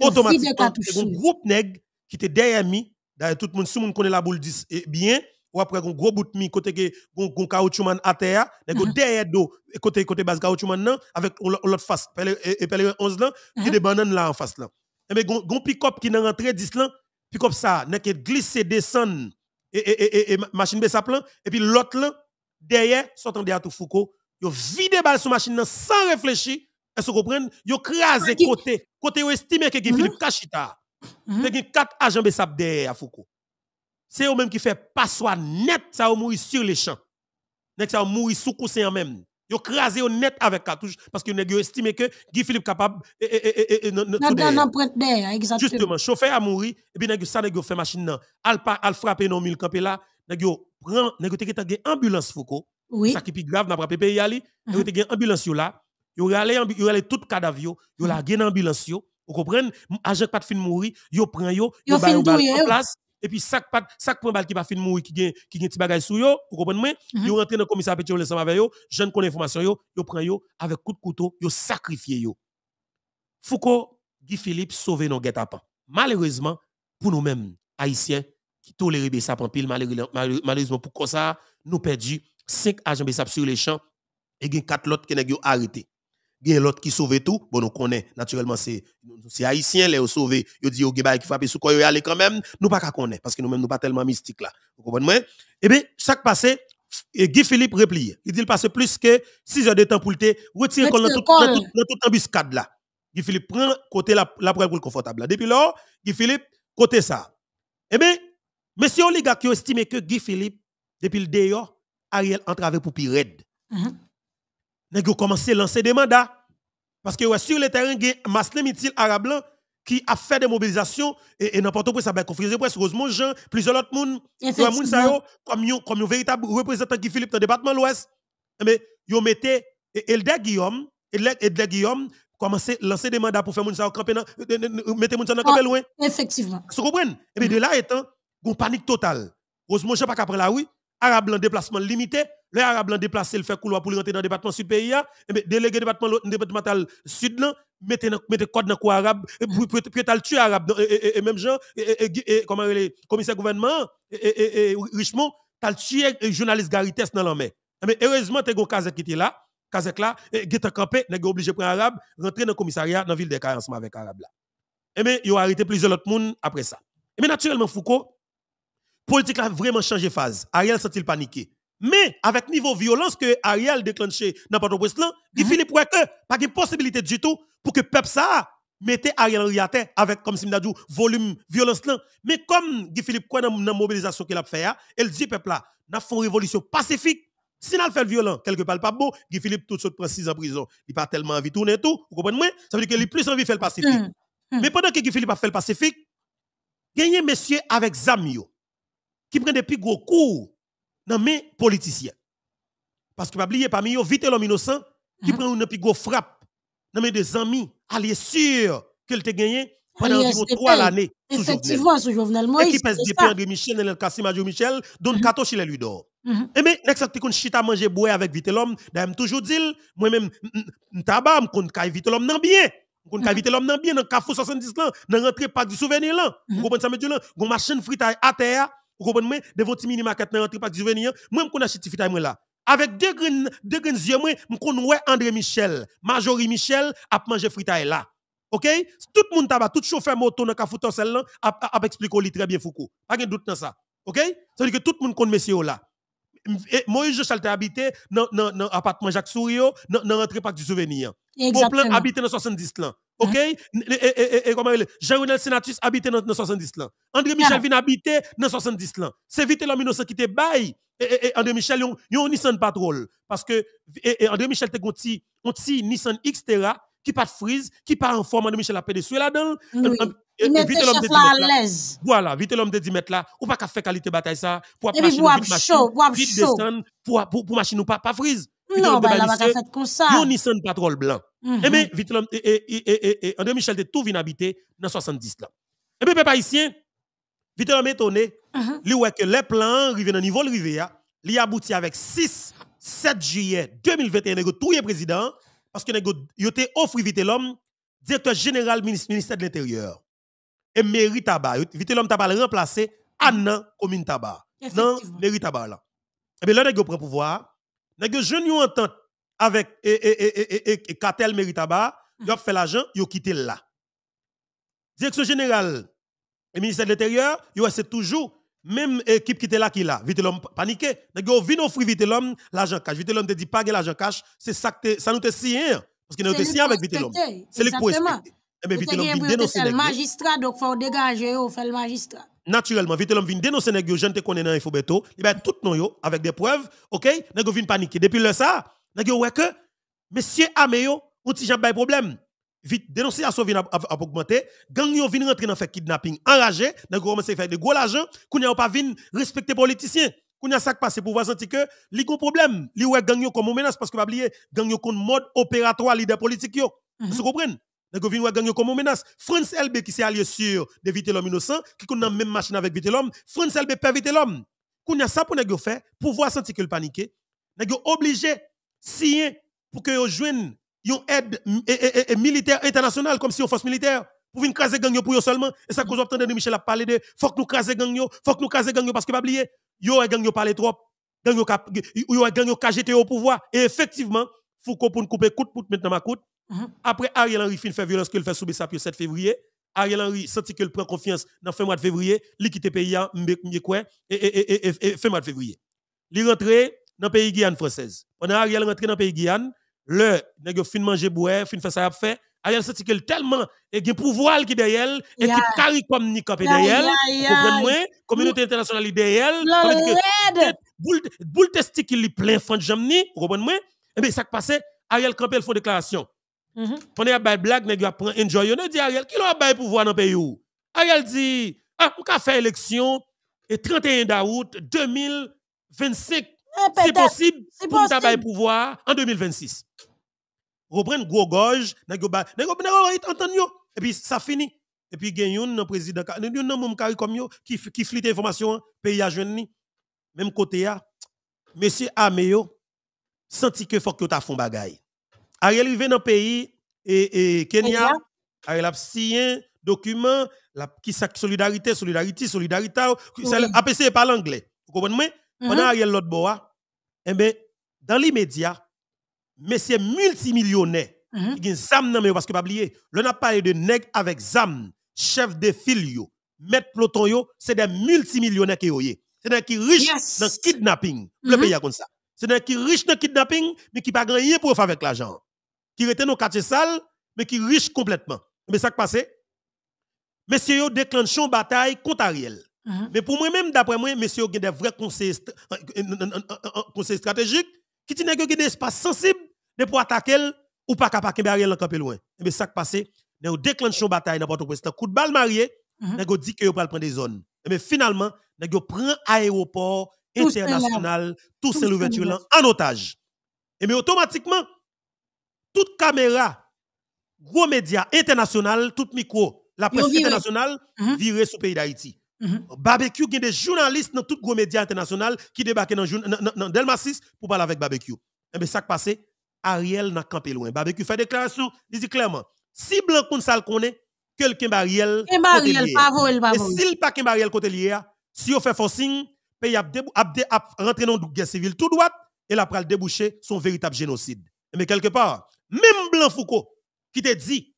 Automatiquement, c'est un groupe nègre qui était derrière mi, tout le monde si monde connaît la boule 10 eh bien après un gros bout de mi côté un caoutchouc à terre <laughs> derrière dos côté côté base caoutchouc non avec l'autre face et pelle 11 là il y des bananes là en face là et mais un pick-up qui est rentré 10 là pick-up ça n'est que glisser descend et et et machine baisse plan et puis l'autre là derrière sortant derrière tout Foucault yo vide balle sur machine sans réfléchir est-ce que vous comprenez yo côté côté estimé que mm-hmm. Philippe Kachita mais il y a quatre agents baisse derrière Foucault c'est eux-mêmes qui fait pas passoire net, ça mourir sur les champs. Nèg ça mourir sous coussin en même. ils ont crasé net avec cartouche parce que nèg estimé que Guy Philippe capable et et et exactement. Justement, chauffeur a mouru et puis nèg ça nèg fait machine là. Al al frapper non mille camper là, nèg prend nèg te tagé ambulance Foucault. Oui. Ça qui plus grave n'a pas payé yali, nèg te gen ambulance yo là. Yo ralé yo ralé tout cadavre yo, yo uh-huh. la gen ambulance yo. Vous comprenez? Agent pas de fin mourir, yo prend yo, yo ba yo place et puis sac pas sac balle qui pas fin mourir qui gagne qui gagne petit bagage sur yo vous comprenez moi mm -hmm. yo rentre dans commissariat petit ensemble avec yo jeune connais information yo yo prend yo avec coup de couteau yo sacrifié yo Foucault Guy Philippe sauver nos guet-apens malheureusement pour nous-mêmes haïtiens qui tolérer Bessap en pile malheureusement pour ça nous perdu 5 agents Bessap sur les champs et 4 autres qui ont arrêté il y a l'autre qui sauve tout. Bon, nous connaît, naturellement, c'est haïtien, les sauvé. Ils dit, yo, qui frappe sous aller quand même. Nous pas connaît connaître, parce que nous-mêmes, nous pas tellement mystique là. Vous comprenez? Eh bien, chaque passé, Guy Philippe replie. Il dit, il passe plus que 6 heures de temps pour le thé, retirer dans toute embuscade là. Guy Philippe prend côté la, la pour confortable. Depuis lors, Guy Philippe, côté ça. Eh bien, monsieur Oligak, qui estime que Guy Philippe, depuis le dehors, Ariel entrave pour pire mm-hmm ont commencé à lancer des mandats. Parce que ouais, sur le terrain, il y a Maslem Itil Arabe qui a fait des mobilisations et, n'importe quoi, ça va conférence de presse, Jean, plusieurs autres monde, comme un comme véritable représentant qui Philippe dans le département de l'Ouest. Mais ils mis... Elder Guillaume, Elder Guillaume, commencer à lancer des mandats pour faire ça camper euh, euh, euh, mettre Mounsa dans camper ah, loin. Effectivement. Vous comprenez Et eh bien de là étant, une panique totale. Heureusement, je pas qu'après la oui, Arabes en déplacement limité. Les Arabes en déplacé, le fait couloir pour rentrer dans le département sud pays. Mais hein. eh délégué département départemental sud, mettez mettez code dans coup arabe puis puis as tué Arabes. et même gens comment les commissaire gouvernement et Richemont t'as tué journaliste Garites dans l'armée mais eh heureusement t'es un casque qui était là Kazek là qui t'a campé n'est obligé prendre arabe rentrer dans le commissariat dans la ville des ensemble avec arabe là et il y a arrêté plusieurs autres monde après ça et eh mais naturellement Foucault politique a vraiment changé phase. Ariel s'est-il paniqué. Mais avec niveau violence que Ariel déclenché dans port au il mhm. finit pour que pas de possibilité du tout pour que peuple ça mette Ariel en à avec, comme a dit, volume, violence là. Mais comme Guy Philippe, quoi, dans la mobilisation qu'il a fait, il hein, dit, peuple là, nous faisons une révolution pacifique. Si nous fait violent, quelque part, pas beau Guy Philippe, tout suite, prend 6 en prison. Il n'a pas tellement envie de tourner tout. Vous comprenez? Moi? Ça veut dire qu'il a plus envie de faire le pacifique. Hmm. Hmm. Mais pendant que Guy Philippe a fait le pacifique, un monsieur avec Zamio qui prend des plus gros coups dans mes politiciens. Parce que, pas oublier, parmi eux, vite l'homme innocent, qui mhm. prend une plus grosse frappe dans mes des amis, alliés sûrs qu'elle t'a gagné pendant environ trois l'année. Effectivement, sous Jovenel Moïse. Et qui pèse des André Michel, Nel Kassim, Adjo Michel, Don Kato mhm. chez lui Ludor. Et mais, next acte qu'on chita manger boire avec vite l'homme, d'ailleurs, toujours dit, moi-même, tabam, m'conne kaye vite l'homme dans bien. M'conne kaye mhm. vite l'homme dans bien, dans cafou 70 ans, dans rentrer pas du souvenir là. Vous comprenez ça, mais là, gon machine frite à terre, vous comprenez de votre mini market dans l'entrée pas du venir, moi je connais certificat moi là. Avec deux grins, deux graines yeux moi, André Michel, Marjorie Michel a manger fritaille là. OK Tout le monde tabac, tout chauffeur moto dans cafouton celle là a expliqué très bien Foucault. Pas de doute dans ça. OK C'est à dire que tout le monde connaît monsieur là. Eh, Moïse juste était habité dans l'appartement Jacques Sourio, dans l'entrée parc du souvenir. Bon plan habité dans 70 là. OK? Ah. Et comment il jean rené Senatus habité dans 70 là. André ah. Michel vient habiter dans 70 là. C'est vite l'homme innocent qui te baille. Et André Michel, il a un Nissan Patrol. Parce que André Michel, te un petit Nissan Xterra qui pas de frise, qui pas en forme. André Michel a pédé là-dedans. Vite l'homme de à l'aise. Voilà, vite l'homme de 10 mètres là, ou pas qu'à faire qualité bataille ça, pour avoir machine, vite chaud, vite descendre, pour, pour, machine ou pas, pas frise. Non, hmm, bah, la bataille faire comme ça. Yon Nissan patrol blanc. Mhm. Et eh mais, vite l'homme, et, et, et, et, André Michel de tout vient habiter dans 70 là. Et eh bien, papa ici, vite l'homme étonné, mhm. lui que les plans arrivent dans niveau de rivière, li aboutit avec 6, 7 juillet 2021, ont tout est président, parce que nego, été offre vite l'homme, directeur général ministère de l'Intérieur et mairie tabac. Vite l'homme tabac remplacé à mm-hmm. nan commune tabac. Nan mairie tabac là. Et eh bien là, on prend pouvoir, nèg jeune une entente avec et et et et cartel mairie tabac, a mm-hmm. fait l'argent, a quitté là. Direction générale et ministère de l'intérieur, c'est toujours même équipe qui était là qui là, vite l'homme paniqué, nèg vin au fruit vite l'homme l'argent cash, vite l'homme te dit pas l'argent cash, c'est ça ça nous te sien hein. parce qu'il nous te sien avec vite l'homme. C'est lui pour eh bien, l'homme vient dénoncer le magistrat, donc faut dégager faire le magistrat. Naturellement, vite l'homme vient dénoncer les jeunes te connais dans Infobeto, oh. il va tout non avec des preuves, OK? Nèg vient paniquer. Depuis le ça, nèg ouais que monsieur Améo, on ti jambe problème. Vite dénonciation vient à augmenter, gang yo vient rentrer dans fait kidnapping, enragé, commence à faire des gros l'argent, kounya pas respecté respecter politiciens. Kounya ça passe pour voir sentir que li gon problème, li ouais gang yo comme menace parce que pas oublier gang yo contre mode opératoire leader politique yo. Vous mhm. comprenez? Nous avons gagné comme menace. France LB qui s'est allié sur de Vite l'homme innocent, qui connaît même machine avec Vite l'homme. France LB perd Vite l'homme. Qu'on a ça pour nous faire, pour voir sentir que le paniqué. Nous sommes si pour que nous joignent une aide militaire internationale, comme si on force militaire, pour venir craser gang pour eux seulement. Et ça cause vous entendez de Michel a parlé de faut que nous craser gang, faut que nous craser gang, parce que pas oublier, yo gang yo parlé trop, gang yo gang yo KGT au pouvoir. Et effectivement, Foucault pour nous couper coûte pour maintenant ma coûte, Mhm. Après Ariel Henry fin fait violence qu'il fait sous le 7 février, Ariel Henry sentit qu'il prend confiance dans fin mois de février, il quitte le pays hein, et, fin mois de février. Il rentre dans le pays Guyane française. Pendant Ariel rentre dans le pays Guyane, le nèg fin manger boire, fin faire ça fait. Ariel senti qu'il tellement et le pouvoir qui derrière et qui carry comme ni camper derrière. la communauté internationale derrière parce boule boule testicule plein fond jamni, comprenez moi. Et eh bien ça qui passé, Ariel fait fait déclaration. Pendant qu'il y a blague, enjoy, dit Ariel, qui pouvoir dans pays Ariel dit ah, on a fait élection et 31 août 2025 c'est possible pour nous le pouvoir en 2026. Reprendre gros gorge, yo et puis ça finit. Et puis il un président, un homme comme yo qui qui pays Même côté a monsieur senti que faut que tu Ariel arrivé dans le pays et, Kenya, Ariel a signé document qui s'appelle solidarité, solidarité, solidarité, oui. APC par l'anglais. Vous comprenez? Mm mhm. a Ariel l'autre bois. Eh bien, dans les médias, messieurs multimillionnaires, mm -hmm. qui ont zam parce que pas oublier, l'on a parlé de nèg avec zam, chef de filio, maître peloton c'est des multimillionnaires qui là. C'est des qui riches dans kidnapping. Le mhm. pays a comme ça. C'est des qui riches dans le kidnapping, mais qui pas gagné pour faire avec l'argent qui était nos quartier sale, mais qui riche complètement. Mais ça qui passe, messieurs déclenchent une bataille contre Ariel. Mm-hmm. Mais pour moi-même, d'après moi, messieurs ont des vrais conseils, euh, euh, euh, stratégiques qui tiennent des espaces sensibles pour attaquer ou pas capable Ariel en loin. Mais ça qui passe, nous déclenchons une bataille n'importe quoi. C'est un coup de balle marié, nous mm mm-hmm. dit que pas prendre des zones. Mais finalement, nous prenons aéroport international, tous ces ouvertures là en otage. Et mais automatiquement, toute caméra, gros média international, tout micro, la presse internationale, mhm. sur le pays d'Haïti. Mhm. Barbecue, il a des journalistes dans tout gros médias international qui débarquent dans, Delmasis pour parler avec Barbecue. Mais eh ça qui passe, Ariel n'a campé loin. Barbecue fait déclaration, il dit clairement, si Blanc qu'on ça le connaît, quelqu'un Ariel. Ariel, pas Et s'il pas qu'un Ariel côté lié, si on fait forcing, pays a, rentré dans la guerre civile tout droit et après pral déboucher son véritable génocide. Mais eh quelque part, même Blanc Foucault qui te dit,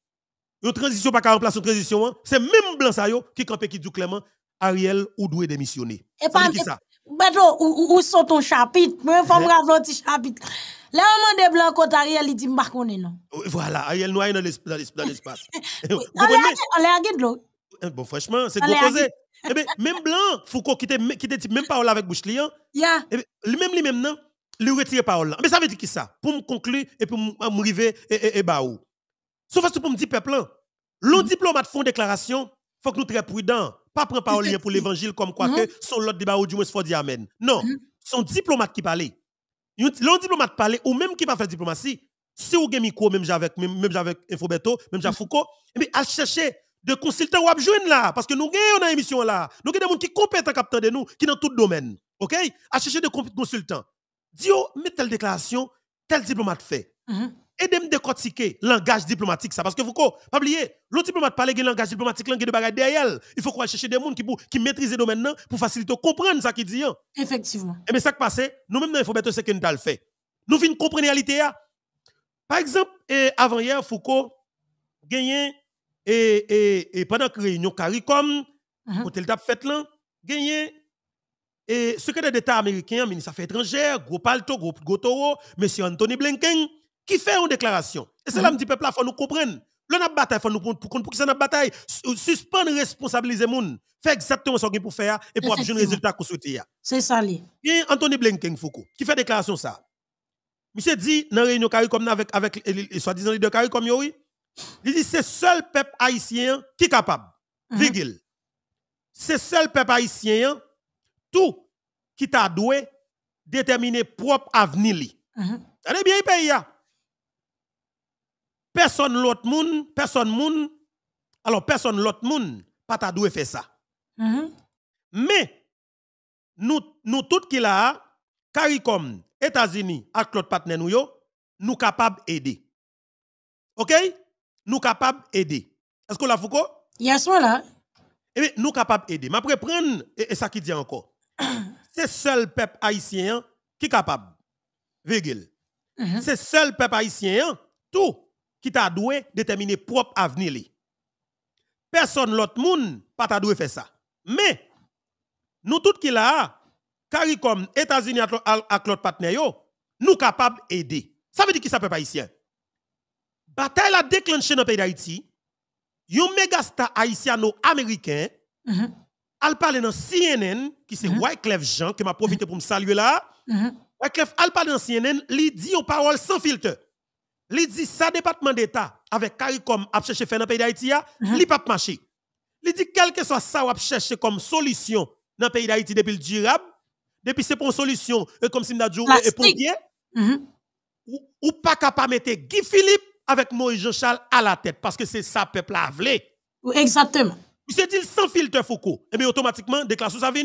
une transition pas qu'à remplacer une transition, hein. c'est même Blanc Sayo qui campe qui dit clairement, Ariel ou doit démissionner. Et pas ça. Bato, ou, ou, sont ton chapitre? Mais faut me eh? rappeler petit chapitre. Là, on de blanc contre Ariel, il dit, pas non. Voilà, Ariel est dans l'espace. <laughs> Eh, on l'a gagné de l'eau. Eh, bon, franchement, c'est proposé. Eh ben, même blanc, Foucault, qui te dit même parole avec Bouchlian. lui hein. ben, Même lui-même, non? lui retirer parole. Mais ça veut dire qui ça Pour me conclure et pour me et, et, baou Sauf que pour me dire peuple, l'on hein, mm. diplomate font déclaration, faut que nous très prudents. Pas prendre parole pour l'évangile comme quoi que mm-hmm. son l'autre débat ou du moins faut dire amen. Non, mm-hmm. son diplomate qui parlait. L'on diplomate parle ou même qui va faire diplomatie, si vous avez micro même avec même avec Infobeto, même avec mm. Foucault, mais eh à chercher de consultants ou joindre là parce que nous avons une émission là. Nous avons des gens qui compétents capteur de nous qui sont dans tout domaine. OK? À chercher de consultants Dio, met telle déclaration, tel diplomate fait. Et mm-hmm. de me décortiquer langage diplomatique ça. Parce que Foucault, pas oublier, l'autre diplomate parle de langage diplomatique, langage de bagarre derrière. Il faut qu'on cherche des gens qui, maîtrisent le domaine hein, pour faciliter comprendre ça qu'il dit. Hein. Effectivement. Et eh mais ça qui passe, nous-mêmes, il faut mettre ce que nous fait. Nous venons comprendre la réalité. Hein. Par exemple, eh, avant hier, Foucault gagné et, eh, pendant que réunion CARICOM, mm -hmm. quand fait là, gagné et secrétaire d'État américain, ministre des Affaires étrangères, gros palto, gros, Gotoro, M. monsieur Anthony Blinken, qui fait une déclaration. Et c'est là que dit peuple, il faut nous comprendre. Nous avons une bataille, faut nous pour pour que ça bataille, suspendre responsabiliser moun, faire exactement ce qu'il faut faire et pour obtenir le résultat qu'on C'est ça li. Et Anthony Blinken Foucault qui fait déclaration ça. Monsieur dit dans la réunion CARICOM avec avec soi-disant leader CARICOM oui. Il dit c'est seul peuple haïtien qui est capable. Mhm. Vigil. C'est seul peuple haïtien tout qui t'a doué déterminer propre avenir. Mm bien, pays Personne l'autre monde, personne monde, alors personne l'autre monde, pas t'a doué faire ça. Uh-huh. Mais, nous, nous tous qui là, CARICOM, États-Unis, avec l'autre partenaire, nous sommes capables d'aider. OK? Nous capables d'aider. Est-ce que la Foucault? Yes, là. Eh bien, nous capables d'aider. Mais après, prendre, et ça qui dit encore. <clears throat> c'est seul peuple haïtien qui est capable. Mhm. C'est le seul peuple haïtien, tout, qui t'a doué déterminer propre avenir. Personne l'autre monde pas t'a faire ça. Mais, nous tous qui là, CARICOM, États-Unis et l'autre partenaire, nous capables d'aider. Ça veut dire qui ça peuple haïtien? Bataille a déclenché dans le pays d'Haïti, un méga star haïtiano-américain, mhm al parle dans CNN, qui c'est mm-hmm. Wyclef Jean, qui m'a profité pour me saluer là. Mm-hmm. Wyclef, al parle dans CNN, il dit une parole sans filtre. Il dit ça département d'État, avec CARICOM, a cherché faire dans le pays d'Haïti, mm-hmm. il pas marché. Il dit quel que soit ça, a cherché comme solution dans le pays d'Haïti depuis le durable, depuis c'est pour une solution, euh, comme si dit, et euh, pompier, ou, pas capable de mettre Guy Philippe avec Moïse Jean-Charles à la tête, parce que c'est ça, peuple a voulu. Exactement. Il se dit sans filtre Foucault. Et eh bien automatiquement, déclaration ça vient.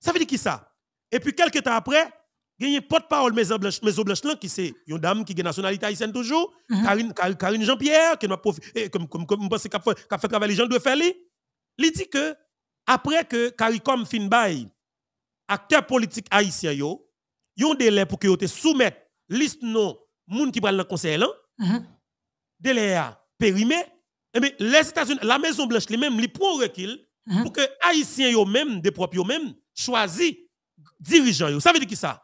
Ça veut dire qui ça? Et puis quelques temps après, il y a un porte-parole Maison Blanche, Maison Blanche qui c'est une dame qui a nationalité haïtienne toujours, mhm. Karine, Jean-Pierre, qui a profité, eh, comme, comme, comme, fait travailler les gens doivent faire lui. Il dit que, après que CARICOM fin bail, haïtien, il y a un délai pour que te soumettent liste non, moun qui prennent le conseil mhm. délai périmé, eh bien, les États-Unis, la Maison Blanche lui-même, lui prend recul pour que Haïtiens eux-mêmes, des propres eux-mêmes, choisissent dirigeants. Ça veut dire qui ça?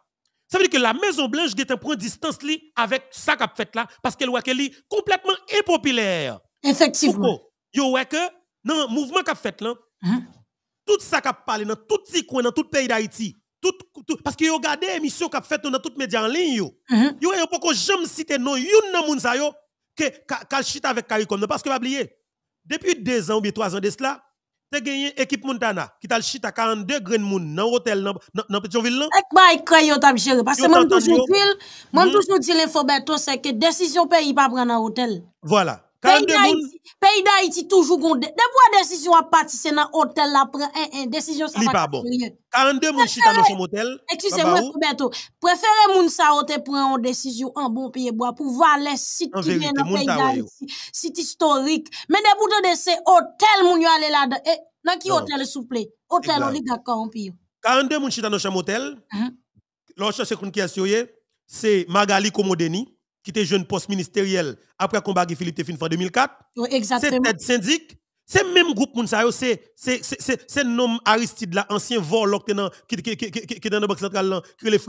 Ça veut dire que la Maison Blanche est prend distance li avec ça qu'a fait là parce qu'elle voit qu'elle est complètement impopulaire. Effectivement. Yo voit que dans le mouvement qu'a fait là, tout ça qu'a parlé dans tout petit coin dans tout pays d'Haïti, tout, parce que yo regardez émission qu'a fait dans les médias en ligne yo. Yo yo pas jamais citer non une nan moun sa yo que chute avec CARICOM. Parce que pas oublier, depuis deux ans ou 3 trois ans de cela, tu as gagné équipe Montana qui t'a chita à 42 grains de monde dans l'hôtel, dans Pétionville. Et bah, crayon t'a géré. Parce que moi, toujours dit, moi, hmm? toujours dit l'info, c'est que décision pays pas prendre dans l'hôtel. Voilà. Pays d'Haïti toujours gonde. De a décision à pati dans dans hôtel la pre, un décision desisyon sa Li pas bon. 42 moun chita nan son motel. Eksuse mwen pou beto. moun sa hotel pre une décision en bon bois pour voir les sites qui viennent dans pays da iti. Sit Mais Men debo de ces hôtels moun yo ale là eh, de. E, nan ki hôtel souple? Hôtel on li gaka an 42 moun chita nan son motel. Lò chase koun ki C'est Magali Komodeni qui était jeune poste ministériel après combat de Philippe Tefin en 2004. exactement. C'est tête syndic. C'est même groupe Mounsayo, c'est c'est nom Aristide là, ancien vol qui est dans le banque centrale, qui est le